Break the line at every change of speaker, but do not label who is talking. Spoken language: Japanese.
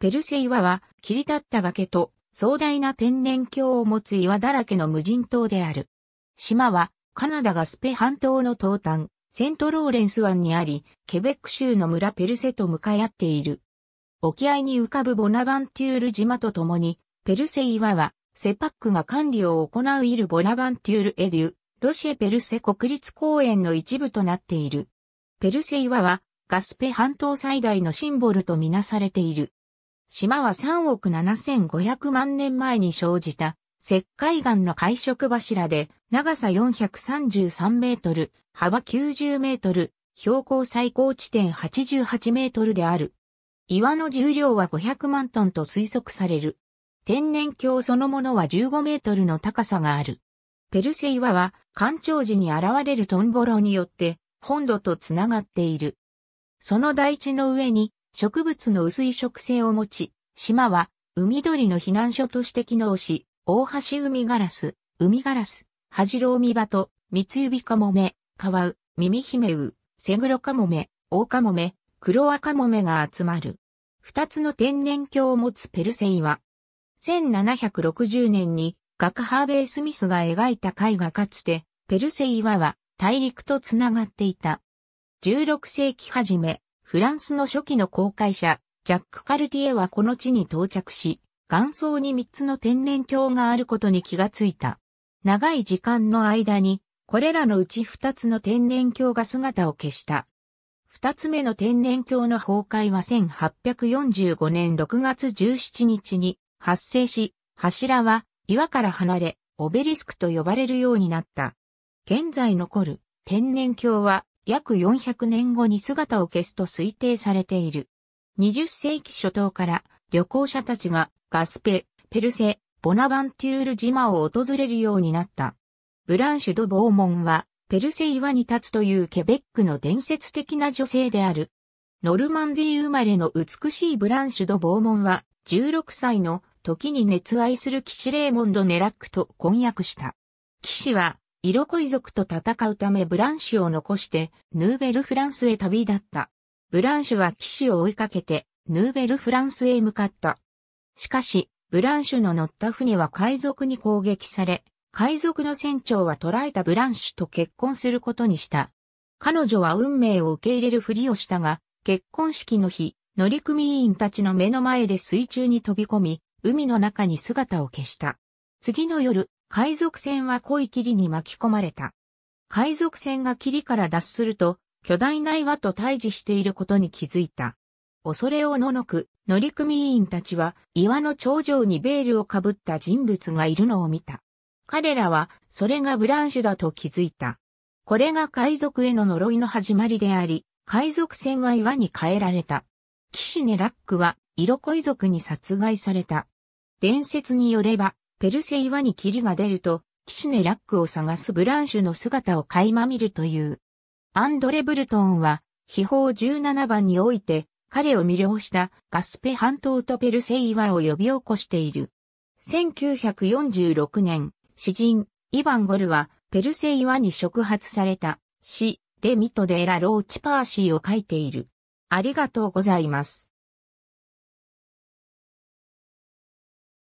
ペルセ岩は切り立った崖と壮大な天然鏡を持つ岩だらけの無人島である。島はカナダガスペ半島の東端、セントローレンス湾にあり、ケベック州の村ペルセと向かい合っている。沖合に浮かぶボナバンテュール島と共に、ペルセ岩は、セパックが管理を行ういるボナバンテュールエデュ、ロシエペルセ国立公園の一部となっている。ペルセ岩は、ガスペ半島最大のシンボルとみなされている。島は3億7500万年前に生じた石灰岩の海食柱で長さ433メートル、幅90メートル、標高最高地点88メートルである。岩の重量は500万トンと推測される。天然橋そのものは15メートルの高さがある。ペルセ岩は干潮時に現れるトンボロによって本土とつながっている。その台地の上に植物の薄い植生を持ち、島は海鳥の避難所として機能し、大橋海ガラス、海ガラス、はじろうミバと、三つ指カモメ、カワウ、ミミヒメウ、セグロカモメ、オオカモメ、クロアカモメが集まる。二つの天然鏡を持つペルセイは、1760年に画家ハーベイ・スミスが描いた絵画かつて、ペルセイ岩は大陸とつながっていた。16世紀初め、フランスの初期の航海者、ジャック・カルティエはこの地に到着し、岩層に3つの天然鏡があることに気がついた。長い時間の間に、これらのうち2つの天然鏡が姿を消した。2つ目の天然鏡の崩壊は1845年6月17日に発生し、柱は岩から離れ、オベリスクと呼ばれるようになった。現在残る天然鏡は約400年後に姿を消すと推定されている。20世紀初頭から旅行者たちがガスペ、ペルセ、ボナバンテュール島を訪れるようになった。ブランシュド・ボーモンは、ペルセ岩に立つというケベックの伝説的な女性である。ノルマンディ生まれの美しいブランシュド・ボーモンは、16歳の時に熱愛する騎士レーモンド・ネラックと婚約した。騎士は、色恋族と戦うためブランシュを残して、ヌーベルフランスへ旅立った。ブランシュは騎士を追いかけて、ヌーベルフランスへ向かった。しかし、ブランシュの乗った船は海賊に攻撃され、海賊の船長は捕らえたブランシュと結婚することにした。彼女は運命を受け入れるふりをしたが、結婚式の日、乗組員たちの目の前で水中に飛び込み、海の中に姿を消した。次の夜、海賊船は濃い霧に巻き込まれた。海賊船が霧から脱すると、巨大な岩と対峙していることに気づいた。恐れをののく、乗組員たちは岩の頂上にベールをかぶった人物がいるのを見た。彼らは、それがブランシュだと気づいた。これが海賊への呪いの始まりであり、海賊船は岩に変えられた。騎士ネラックは、色恋族に殺害された。伝説によれば、ペルセ岩に霧が出ると、キシネラックを探すブランシュの姿を垣間見るという。アンドレ・ブルトンは、秘宝17番において、彼を魅了したガスペ半島とペルセイ岩を呼び起こしている。1946年、詩人、イヴァンゴルは、ペルセイ岩に触発された、詩、レミトデエラ・ローチ・パーシーを書いている。ありがとうございます。